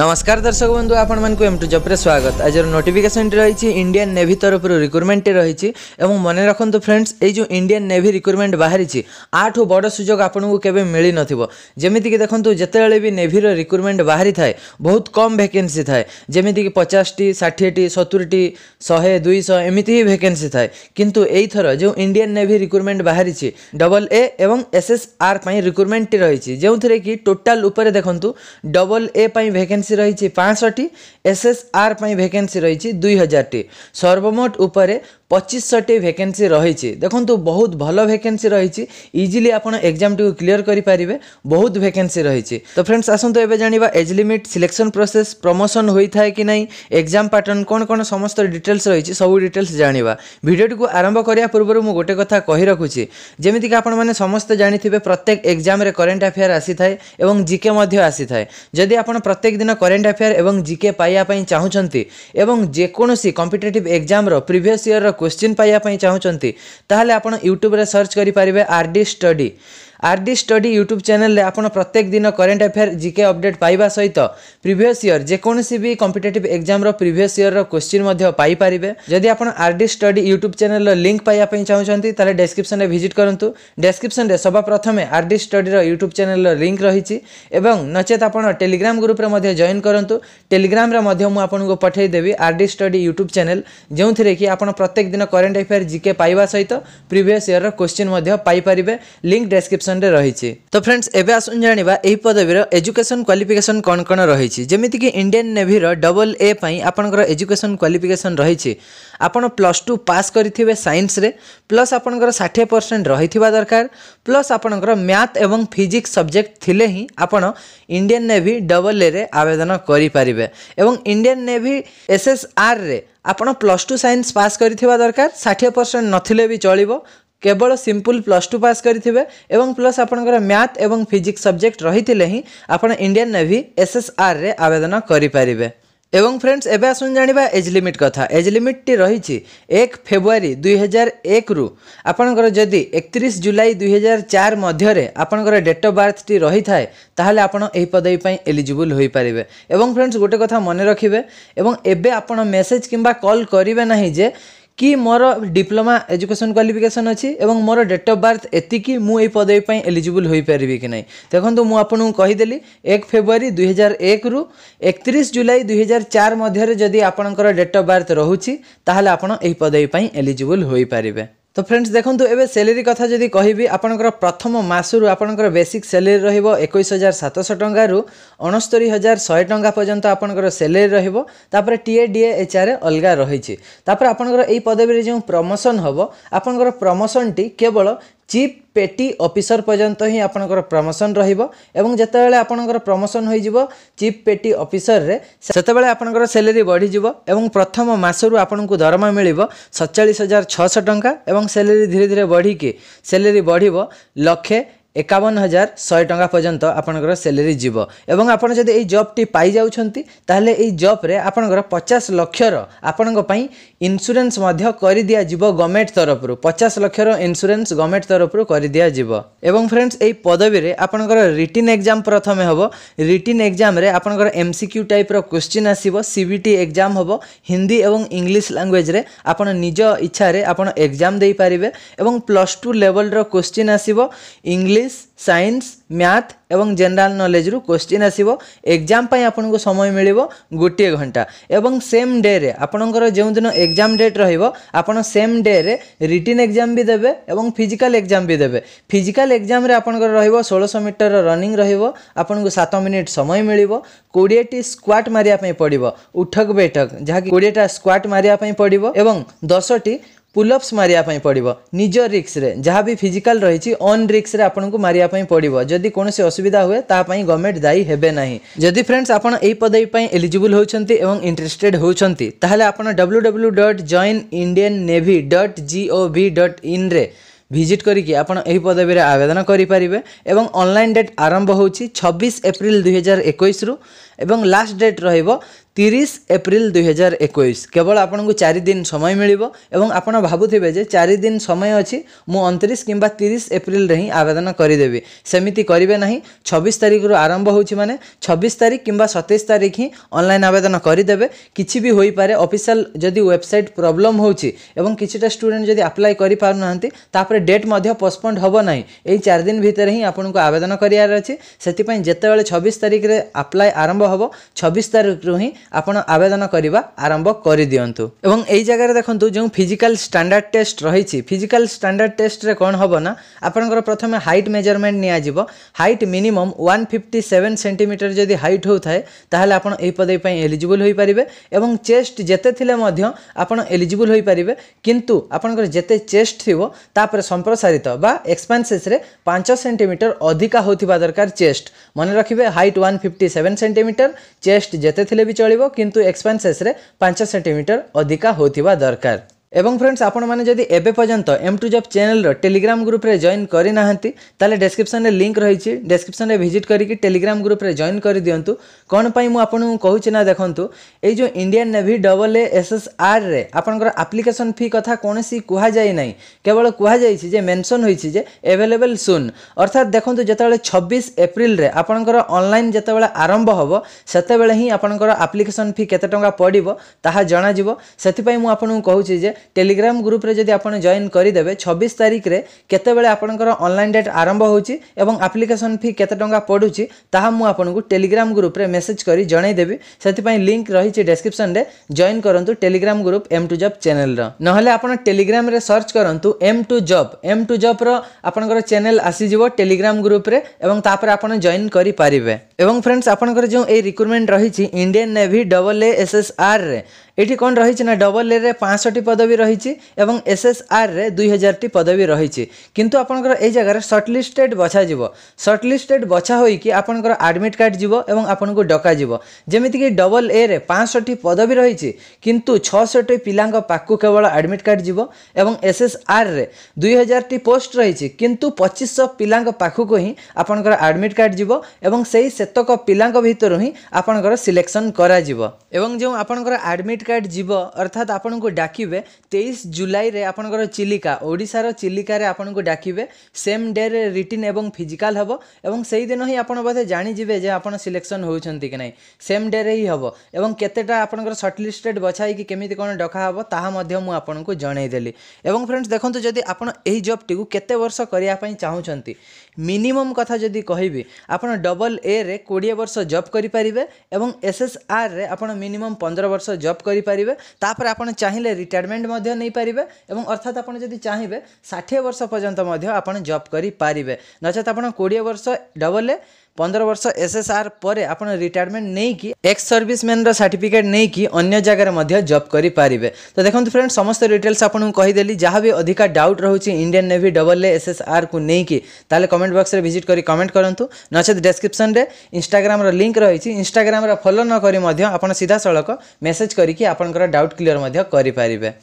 નમસ્કાર દર્શક બંધુ ଆପଣମାନଙ୍କୁ ଏମ୍ ଟୁ ଜବ୍ରେ ସ୍ୱାଗତ ଆଜିର ନୋଟିଫିକେସନଟି ରହିଛି ଇଣ୍ଡିଆନ୍ ନେଭି ତରଫରୁ ରିକ୍ରୁଟମେଣ୍ଟଟି ରହିଛି ଏବଂ ମନେ ରଖନ୍ତୁ ଫ୍ରେଣ୍ଡସ୍ ଏଇ ଯେଉଁ ଇଣ୍ଡିଆନ୍ ନେଭି ରିକ୍ରୁଟମେଣ୍ଟ ବାହାରିଛି ଆଠୁ ବଡ଼ ସୁଯୋଗ ଆପଣଙ୍କୁ କେବେ ମିଳିନଥିବ ଯେମିତିକି ଦେଖନ୍ତୁ ଯେତେବେଳେ ବି ନେଭିର ରିକ୍ରୁଟମେଣ୍ଟ ବାହାରିଥାଏ ବହୁତ କମ୍ ଭେକେନ୍ସି ଥାଏ ଯେମିତିକି ପଚାଶଟି ଷାଠିଏଟି ସତୁରିଟି ଶହେ ଦୁଇଶହ ଏମିତି ହିଁ ଭେକେନ୍ସି ଥାଏ କିନ୍ତୁ ଏଇଥର ଯେଉଁ ଇଣ୍ଡିଆନ୍ ନେଭି ରିକ୍ରୁଟମେଣ୍ଟ ବାହାରିଛି ଡବଲ୍ ଏ ଏବଂ ଏସ୍ଏସ୍ଆର୍ ପାଇଁ ରିକ୍ରୁଟମେଣ୍ଟଟି ରହିଛି ଯେଉଁଥିରେ କି ଟୋଟାଲ୍ ଉପରେ ଦେଖନ୍ତୁ ଡବଲ୍ ଏ ପାଇଁ ଭେକେନ୍ସି ଭେକେନ୍ସି ରହିଛି ପାଞ୍ଚଷଠି ଏସ୍ଏସ୍ଆର୍ ପାଇଁ ଭେକେନ୍ସି ରହିଛି ଦୁଇ ହଜାରଟି ସର୍ବମୋଟ ଉପରେ পঁচিশশটি ভ্যাকেন্সি রয়েছে দেখুন বহুত ভালো ভ্যাকেন্সি রয়েছে ইজিলি আপনার এক্সামটি ক্লিয়ার করে পারিবে বহুত ভ্যাকেন্সি রয়েছে তো ফ্রেন্ডস আসন্তু এবে জাঁয়া age limit selection process promotion হয়ে থাকে কি না এক্সাম প্যাটর্ন কোণ কোণ সমস্ত ডিটেলস রয়েছে সব ডিটেলস জাঁয়া ভিডিওটি আরম্ভ করা পূর্ব মু গোটে কথা কহি রাখুছি যেমিকি আপনার সমস্ত জাঁথিবে প্রত্যেক এক্সামে করেন্ট আফেয়ার আসি থাকে এবং জিকে আসি থাকে যদি আপনার প্রত্যেক দিন করেন্ট আফেয়ার এবং জিকে পাইয়া চাহুমান এবং যেকোন কম্পিটেটিভ এক্সামর প্রিভিয়স ইয়ার क्वेश्चन पाइबा चाहूँ ताहले आप यूट्यूब सर्च करें R D study R D study YouTube ଚ୍ୟାନେଲରେ ଆପଣ ପ୍ରତ୍ୟେକ ଦିନ କରେଣ୍ଟ ଆଫେୟାର ଜିକେ ଅପଡେଟ୍ ପାଇବା ସହିତ ପ୍ରିଭିୟସ୍ ଇୟର୍ ଯେକୌଣସି ବି କମ୍ପିଟେଟିଭ୍ ଏକ୍ଜାମ୍ର ପ୍ରିଭିୟସ୍ ଇୟର୍ର କ୍ୱେଶ୍ଚିନ୍ ମଧ୍ୟ ପାଇପାରିବେ ଯଦି ଆପଣ ଆର୍ ଡି ଷ୍ଟଡି ୟୁଟ୍ୟୁବ୍ ଚ୍ୟାନେଲର ଲିଙ୍କ୍ ପାଇବା ପାଇଁ ଚାହୁଁଛନ୍ତି ତାହେଲେ ଡେସ୍କ୍ରିପ୍ସନ୍ରେ ଭିଜିଟ୍ କରନ୍ତୁ ଡେସ୍କ୍ରିପ୍ସନ୍ରେ ସର୍ବାପ୍ରଥମେ ଆର୍ ଡି ଷ୍ଟଡିର ୟୁଟ୍ୟୁବ୍ ଚ୍ୟାନେଲର ଲିଙ୍କ୍ ରହିଛି ଏବଂ ନଚେତ୍ ଆପଣ ଟେଲିଗ୍ରାମ ଗ୍ରୁପ୍ରେ ମଧ୍ୟ ଜଏନ୍ କରନ୍ତୁ ଟେଲିଗ୍ରାମରେ ମଧ୍ୟ ମୁଁ ଆପଣଙ୍କୁ ପଠାଇଦେବି R D study YouTube channel ଯେଉଁଥିରେ କି ଆପଣ ପ୍ରତ୍ୟେକ ଦିନ କରେଣ୍ଟ ଆଫେୟାର ଜିକେ ପାଇବା ସହିତ ପ୍ରିଭିୟସ୍ ଇୟର୍ର କ୍ୱେଶ୍ଚିନ୍ ମଧ୍ୟ ପାଇପାରିବେ ଲିଙ୍କ୍ ଡେସ୍କ୍ରିପ୍ସନ୍ ডিসক্রিপশনরে রয়েছে তো ফ্রেন্ডস এবে আসুন জাঁয়া এই পদবীর এজুকেশন কোয়ালিফিকেসন কণ কণ রয়েছে যেমিতিকি ইন্ডিয়ান নেভির ডবল এ আপনার এজুকেশন কোয়ালিফিকেসন রয়েছে আপনার প্লস টু পাস করে সাইন্সরে প্লস আপনার ষাঠিয়ে পরসেন্ট রয়েছে দরকার প্লস আপনার ম্যাথ এবং ফিজিক্স সবজেক্ট থিলে হি আপনার ইন্ডিয়ান নেভি ডবল এ আবেদন করে পারে এবং ইন্ডিয়ান নেভি এসএসআর আপনার প্লস টু সাইন্স পাস করে দরকার ষাঠিয়ে পরসেন্ট নথিলে বি চলবে কেবল সিম্পল প্লস টু পাস করে এবং প্লস আপনার ম্যাথ এবং ফিজিক্স সবজেক্ট রয়েছে হি আপনার ইন্ডিয়ান নেভি এসএসআর্রে আবেদন করে পারে এবং ফ্রেন্ডস এবে আসুন জাঁয়া এজ লিমিট কথা এজ লিমিটটি রয়েছে এক ফেব্রুয়ারি দুই হাজার একরু আপনার যদি একত্রিশ জুলাই দুই হাজার চার মধ্যে আপনার ডেট অফ বার্থটি রয়ে তাহলে আপনার এই পদবী পাই এলিজিবল হয়ে পারে এবং ফ্রেন্ডস গোটে কথা মনে রাখবে এবং এবে আপনার মেসেজ কিংবা কল করবে না যে କି ମୋର ଡିପ୍ଲୋମା ଏଜୁକେସନ୍ କ୍ୱାଲିଫିକେସନ୍ ଅଛି ଏବଂ ମୋର ଡେଟ୍ ଅଫ୍ ବାର୍ଥ ଏତିକି ମୁଁ ଏହି ପଦବୀ ପାଇଁ ଏଲିଜିବୁଲ୍ ହୋଇପାରିବି କି ନାହିଁ ଦେଖନ୍ତୁ ମୁଁ ଆପଣଙ୍କୁ କହିଦେଲି ଏକ ଫେବୃଆରୀ ଦୁଇହଜାର ଏକରୁ ଏକତିରିଶ ଜୁଲାଇ ଦୁଇହଜାର ଚାର ମଧ୍ୟରେ ଯଦି ଆପଣଙ୍କର ଡେଟ୍ ଅଫ୍ ବାର୍ଥ ରହୁଛି ତାହେଲେ ଆପଣ ଏହି ପଦବୀ ପାଇଁ ଏଲିଜିବୁଲ୍ ହୋଇପାରିବେ তো ফ্রেন্ডস দেখন্তু এবে স্যালারি কথা যদি কহিবি আপনার প্রথম মাসর আপনার বেসিক স্যালারি রহব একুশ হাজার সাতশ টাকার অনস্তরি হাজার শহে টঙ্কা পর্যন্ত আপনার স্যালারি রহব তাপরে টিএ ডিএ এচআর অলগা রয়েছে তাপরে আপনার এই পদবীর যে প্রমোশন হব আপনার প্রমোশনটি কেবল চিপ পেটি অফিসর পর্যন্ত হি আপনার প্রমোশন রহব এবং যেতবে আপনার প্রমোশন হয়ে যাব চিপ পেটি অফিসরের সেতবে আপনার স্যালারি বড়ি যাব এবং প্রথম মাসর আপনার দরমা মিলব সচাশ হাজার ছশো টঙ্কা এবং স্যালারি ধীরে ধীরে বড়িকি স্যালারি বড়ি লক্ষে একাবন হাজার শহে টঙ্কা পর্যন্ত আপনার স্যালেরি যাব এবং আপনার যদি এই জবটি পাই যাচ্ছেন তাহলে এই জব্রে আপনার পচাশ লক্ষর আপনার ইন্সুরান্স করে দিয়া যাব গভর্নমেন্ট তরফর পচাশ লক্ষর ইন্সুরান্স গভর্নমেন্ট তরফর করে দিয়া যাব এবং ফ্রেন্ডস এই পদবীরে আপনার রিটিন এক্সাম প্রথমে হব রিটিন এক্সামে আপনার এমসিকিউ টাইপর কোশ্চিন আসব সিবিটি এক্সাম হব হিন্দি এবং ইংলিশ ল্যাঙ্গুয়েজে আপনার নিজ ইচ্ছার আপনার এক্সাম দিয়ে পারে এবং প্লস টু লেভেলর কোশ্চিন আসব ইংলিশ ederiz. ସାଇନ୍ସ ମ୍ୟାଥ୍ ଏବଂ ଜେନେରାଲ ନଲେଜରୁ କୋଶ୍ଚିନ୍ ଆସିବ ଏକ୍ଜାମ୍ ପାଇଁ ଆପଣଙ୍କୁ ସମୟ ମିଳିବ ଗୋଟିଏ ଘଣ୍ଟା ଏବଂ ସେମ୍ ଡେରେ ଆପଣଙ୍କର ଯେଉଁଦିନ ଏକ୍ଜାମ୍ ଡେଟ୍ ରହିବ ଆପଣ ସେମ୍ ଡେରେ ରିଟିନ୍ ଏକ୍ଜାମ୍ ବି ଦେବେ ଏବଂ ଫିଜିକାଲ୍ ଏକ୍ଜାମ୍ ବି ଦେବେ ଫିଜିକାଲ୍ ଏକ୍ଜାମ୍ରେ ଆପଣଙ୍କର ରହିବ ଷୋଳଶହ ମିଟର ରନିଂ ରହିବ ଆପଣଙ୍କୁ ସାତ ମିନିଟ୍ ସମୟ ମିଳିବ କୋଡ଼ିଏଟି ସ୍କ୍ୱାଟ୍ ମାରିବା ପାଇଁ ପଡ଼ିବ ଉଠକ ବୈଠକ ଯାହାକି କୋଡ଼ିଏଟା ସ୍କ୍ୱାଟ୍ ମାରିବା ପାଇଁ ପଡ଼ିବ ଏବଂ ଦଶଟି ପୁଲଅପ୍ସ ମାରିବା ପାଇଁ ପଡ଼ିବ ନିଜ ରିକ୍ସରେ ଯାହା ବି ଫିଜିକାଲ୍ ରହିଛି ଅନ୍ ରିକ୍ସରେ ଆପଣଙ୍କୁ ମାରିବା କରିବା ପାଇଁ ପଡ଼ିବ ଯଦି କୌଣସି ଅସୁବିଧା ହୁଏ ତାହା ପାଇଁ ଗଭର୍ଣ୍ଣମେଣ୍ଟ ଦାୟୀ ହେବେ ନାହିଁ ଯଦି ଫ୍ରେଣ୍ଡସ୍ ଆପଣ ଏହି ପଦବୀ ପାଇଁ ଏଲିଜିବୁଲ୍ ହେଉଛନ୍ତି ଏବଂ ଇଣ୍ଟରେଷ୍ଟେଡ୍ ହେଉଛନ୍ତି ତାହେଲେ ଆପଣ W W dot join Indian navy dot G O V dot ଇନ୍ରେ ভিজিট করিকি আপনার এই পদবীরে আবেদন করে পারে এবং অনলাইন ডেট আরম্ভ হচ্ছে ছবিশ এপ্রিল দুই হাজার একুশ রু এবং ଲାଷ୍ଟ ଡେଟ୍ ରହିବ ତିରିଶ ଏପ୍ରିଲ ଦୁଇହଜାର ଏକୋଇଶ କେବଳ ଆପଣଙ୍କୁ ଚାରିଦିନ ସମୟ ମିଳିବ ଏବଂ ଆପଣ ଭାବୁଥିବେ ଯେ ଚାରିଦିନ ସମୟ ଅଛି ମୁଁ ଅଣତିରିଶ କିମ୍ବା ତିରିଶ ଏପ୍ରିଲରେ ହିଁ ଆବେଦନ କରିଦେବି ସେମିତି କରିବେ ନାହିଁ ଛବିଶ ତାରିଖରୁ ଆରମ୍ଭ ହେଉଛି ମାନେ ଛବିଶ ତାରିଖ କିମ୍ବା ସତେଇଶ ତାରିଖ ହିଁ ଅନଲାଇନ୍ ଆବେଦନ କରିଦେବେ କିଛି ବି ହୋଇପାରେ ଅଫିସିଆଲ ଯଦି ୱେବସାଇଟ୍ ପ୍ରୋବ୍ଲେମ୍ ହେଉଛି ଏବଂ କିଛିଟା ଷ୍ଟୁଡେଣ୍ଟ ଯଦି ଆପ୍ଲାଏ କରିପାରୁନାହାନ୍ତି ତାପରେ ଡେଟ୍ ମଧ୍ୟ ପୋଷ୍ଟପଣ୍ଡ ହେବ ନାହିଁ ଏଇ ଚାରିଦିନ ଭିତରେ ହିଁ ଆପଣଙ୍କୁ ଆବେଦନ କରିବାର ଅଛି ସେଥିପାଇଁ ଯେତେବେଳେ ଛବିଶ ତାରିଖରେ ଆପ୍ଲାଏ ଆରମ୍ଭ ହେବ ଛବିଶ ତାରିଖରୁ ହିଁ ଆପଣ ଆବେଦନ କରିବା ଆରମ୍ଭ କରିଦିଅନ୍ତୁ ଏବଂ ଏଇ ଜାଗାରେ ଦେଖନ୍ତୁ ଯେଉଁ ଫିଜିକାଲ୍ ଷ୍ଟାଣ୍ଡାର୍ଡ଼ ଟେଷ୍ଟ ରହିଛି ଫିଜିକାଲ୍ ଷ୍ଟାଣ୍ଡାର୍ଡ଼ ଟେଷ୍ଟରେ କ'ଣ ହେବ ନା ଆପଣଙ୍କର ପ୍ରଥମେ ହାଇଟ୍ ମେଜରମେଣ୍ଟ ନିଆଯିବ height minimum one fifty seven centimetre ଯଦି ହାଇଟ୍ ହେଉଥାଏ ତାହେଲେ ଆପଣ ଏହି ପଦବୀ ପାଇଁ ଏଲିଜିବୁଲ୍ ହୋଇପାରିବେ ଏବଂ ଚେଷ୍ଟ ଯେତେ ଥିଲେ ମଧ୍ୟ ଆପଣ ଏଲିଜିବୁଲ୍ ହୋଇପାରିବେ କିନ୍ତୁ ଆପଣଙ୍କର ଯେତେ ଚେଷ୍ଟ ଥିବ ତାପରେ ସମ୍ପ୍ରସାରିତ ବା ଏକ୍ସପାନ୍ସେସ୍ରେ ପାଞ୍ଚ ସେଣ୍ଟିମିଟର ଅଧିକା ହେଉଥିବା ଦରକାର ଚେଷ୍ଟ ମନେ ରଖିବେ height one fifty seven centimetre centimetre chest जिते थे भी चलो कि एक्सपेन्सेस पांच सेंटीमिटर अधिका होरकार এবং ফ্রেন্ডস আপনার যদি এবে পর্যন্ত এম টু জব চ্যানেলর টেলিগ্রাম গ্রুপে জয়েন করে না তাহলে ডেসক্রিপশনে লিঙ্ক রয়েছে ডেসক্রিপশনে ভিজিট করিকি টেলিগ্রাম গ্রুপে জয়েন করে দিও কোণ পাই মু আপনার কুচি না দেখুন এই যে Indian navy double A S S R রে আপনার আপ্লিকেসন ফি কথা কোণী কুহযাই না কেবল কুহযাই যে মেনশন হয়েছে যে এভেলেবেল সুন অর্থাৎ দেখুন যেতবে ছবিশ এপ্রিলে আপনার অনলাইন যেতবে আরম্ভ হব সেতবে হি আপনার আপ্লিকেসন ফি কত টাকা পড়ব তাহা জনাযিব সেপাই মু আপনার কুচি যে টেলিগ্রাম গ্রুপে যদি আপনার জয়েন করিদেবে ছবিশ তারিখে কেতবে আপনার অনলাইন ডেট আরম্ভ হচ্ছে এবং আপ্লিকেসন ফি কত টাকা পড়ুছি তাহা মু আপনার টেলিগ্রাম গ্রুপে মেসেজ করে জনাইদেবি সেপাই লিঙ্ক রয়েছে ডেসক্রিপশনে জয়েন করতু telegram group M two job চ্যানেলর নহলে আপনার টেলিগ্রামে সর্চ করতু M two job M two জব্র আপনার চ্যানেল আসিযোগ টেলিগ্রাম গ্রুপে এবং তাপরে আপনার জয়েন করে পারিবে এবং ফ্রেন্ডস আপনার যে এই রিক্রুটমেন্ট রয়েছে Indian navy double A S S R এটি কোণ রয়েছে না ডবল এ পাঁচশোটি পদবী রয়েছে এবং এস এস আর দুই হাজারটি পদবী রয়েছে কিন্তু আপনার এই জায়গায় সর্টলিস্টেড বছা যাব সর্টলিস্টেড বছা হয়েকি আপনার আডমিট কার্ড যাব এবং আপনার ডকা যাব যেমিকি ডবল এ পাঁচশোটি পদবী রয়েছে কিন্তু ছশোটি পিলাঙ্ পাখু কেবল আডমিট কার্ড যাব এবং এস এস আর দুই হাজারটি পোস্ট রয়েছে কিন্তু পঁচিশশো পিলাঙ্ পাখুক হি আপনার আডমিট কার্ড যাব এবং সেই সেতক পিলাঙ্ক ভিতর হি আপনার সিলেকশন করা যাব এবং যে আপনার আডমিট কার্ড যাব অর্থাৎ আপনার ডাকবে তেইশ জুলাই আপনার চিলিকা ওড়শার চিলিকার আপনার ডাকবে সেম ডে রিটিন এবং ফিজিকাল হব এবং সেই দিন হি আপনার বোধে জাঁবে যে আপনার সিলেকশন হচ্ছেন কি না সেম ডে হি হব এবং কতটা আপনার সর্টলিস্টেড বছা হয়েকি কেমিতি কোণ ডকা হব তাহা মধ্যে মু আপনার জনাইদেলি এবং ফ্রেন্ডস দেখুন যদি আপনার এই জবটি কত বর্ষ করা চাহুমান মিনিমম কথা যদি কহবি আপনার ডবল এ রে ରେ କୋଡ଼ିଏ ବର୍ଷ ଜବ୍ କରିପାରିବେ ଏବଂ ଏସ୍ଏସ୍ଆର୍ରେ ଆପଣ ମିନିମମ୍ ପନ୍ଦର ବର୍ଷ ଜବ୍ କରିପାରିବେ ତା'ପରେ ଆପଣ ଚାହିଁଲେ ରିଟାୟାରମେଣ୍ଟ ମଧ୍ୟ ନେଇପାରିବେ ଏବଂ ଅର୍ଥାତ୍ ଆପଣ ଯଦି ଚାହିଁବେ ଷାଠିଏ ବର୍ଷ ପର୍ଯ୍ୟନ୍ତ ମଧ୍ୟ ଆପଣ ଜବ୍ କରିପାରିବେ ନଚେତ୍ ଆପଣ କୋଡ଼ିଏ ବର୍ଷ ଡବଲ୍ ଏ ପନ୍ଦର ବର୍ଷ ଏସ୍ଏସ୍ଆର୍ ପରେ ଆପଣ ରିଟାୟାରମେଣ୍ଟ ନେଇକି ଏକ୍ସ ସର୍ଭିସମ୍ୟାନ୍ର ସାର୍ଟିଫିକେଟ୍ ନେଇକି ଅନ୍ୟ ଜାଗାରେ ମଧ୍ୟ ଜବ୍ କରିପାରିବେ ତ ଦେଖନ୍ତୁ ଫ୍ରେଣ୍ଡ ସମସ୍ତ ଡିଟେଲ୍ସ ଆପଣଙ୍କୁ କହିଦେଲି ଯାହା ବି ଅଧିକା ଡାଉଟ୍ ରହୁଛି ଇଣ୍ଡିଆନ୍ ନେଭି ଡବଲ୍ ଏ ଏସ୍ଏସ୍ଆର୍କୁ ନେଇକି ତାହେଲେ କମେଣ୍ଟ ବକ୍ସରେ ଭିଜିଟ୍ କରି କମେଣ୍ଟ କରନ୍ତୁ ନଚେତ୍ ଡେସ୍କ୍ରିପ୍ସନ୍ରେ ଇନ୍ଷ୍ଟାଗ୍ରାମର ଲିଙ୍କ୍ ରହିଛି ଇନ୍ଷ୍ଟାଗ୍ରାମରେ ଫଲୋ ନ କରି ମଧ୍ୟ ଆପଣ ସିଧାସଳଖ ମେସେଜ୍ କରିକି ଆପଣଙ୍କର ଡାଉଟ୍ କ୍ଲିୟର୍ ମଧ୍ୟ କରିପାରିବେ